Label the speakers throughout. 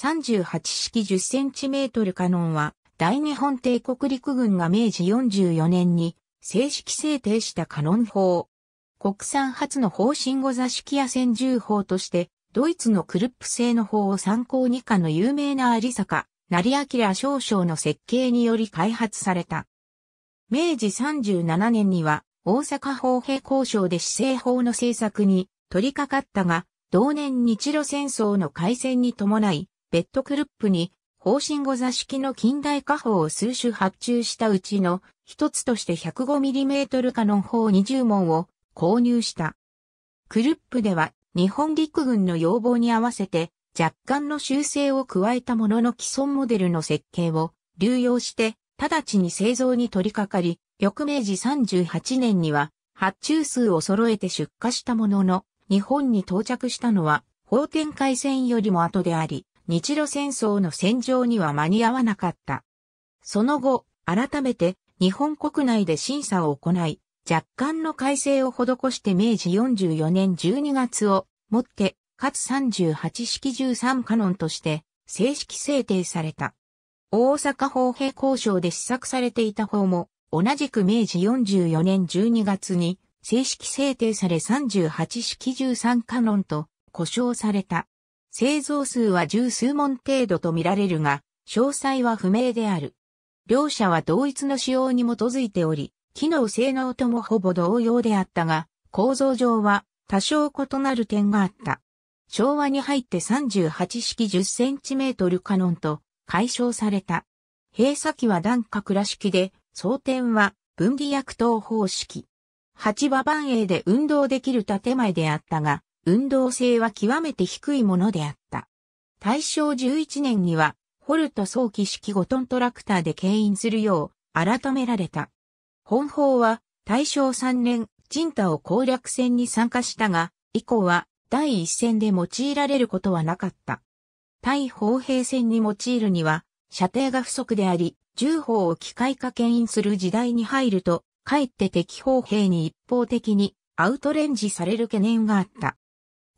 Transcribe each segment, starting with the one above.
Speaker 1: 38式1 0トルカノンは、大日本帝国陸軍が明治44年に正式制定したカノン砲。国産初の方針後座式や戦銃砲として、ドイツのクルップ製の砲を参考に下の有名な有坂、成明少将の設計により開発された。明治37年には、大阪砲兵交渉で施政砲の製作に取り掛かったが、同年日露戦争の開戦に伴い、ベッドクルップに、方針後座式の近代火砲を数種発注したうちの一つとして 105mm カノン砲20門を購入した。クルップでは日本陸軍の要望に合わせて若干の修正を加えたものの既存モデルの設計を流用して直ちに製造に取り掛かり、翌明治38年には発注数を揃えて出荷したものの日本に到着したのは法展開戦よりも後であり、日露戦争の戦場には間に合わなかった。その後、改めて日本国内で審査を行い、若干の改正を施して明治44年12月をもって、かつ38式13カノンとして正式制定された。大阪法平交渉で試作されていた法も、同じく明治44年12月に正式制定され38式13カノンと呼称された。製造数は十数問程度とみられるが、詳細は不明である。両者は同一の仕様に基づいており、機能性能ともほぼ同様であったが、構造上は多少異なる点があった。昭和に入って38式 10cm カノンと解消された。閉鎖機は段下倉式で、装填は分離薬等方式。8馬番営で運動できる建前であったが、運動性は極めて低いものであった。大正11年には、ホルト早期式5トントラクターで牽引するよう、改められた。本法は、大正3年、人太を攻略戦に参加したが、以降は、第一戦で用いられることはなかった。対砲兵戦に用いるには、射程が不足であり、銃砲を機械化牽引する時代に入ると、かえって敵砲兵に一方的にアウトレンジされる懸念があった。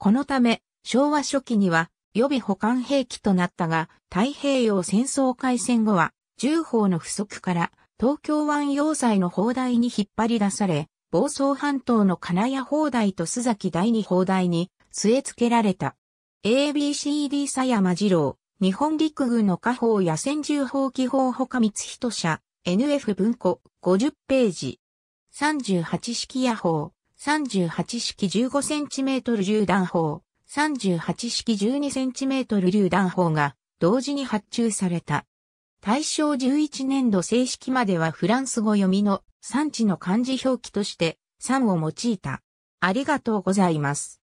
Speaker 1: このため、昭和初期には予備保管兵器となったが、太平洋戦争開戦後は、銃砲の不足から、東京湾要塞の砲台に引っ張り出され、房総半島の金谷砲台と須崎第二砲台に据え付けられた。ABCD 佐山二郎、日本陸軍の家宝や戦銃砲機砲他三人社、NF 文庫、50ページ。38式野砲、38式 15cm 榴弾砲、38式 12cm 榴弾砲が同時に発注された。大正11年度正式まではフランス語読みの産地の漢字表記として3を用いた。ありがとうございます。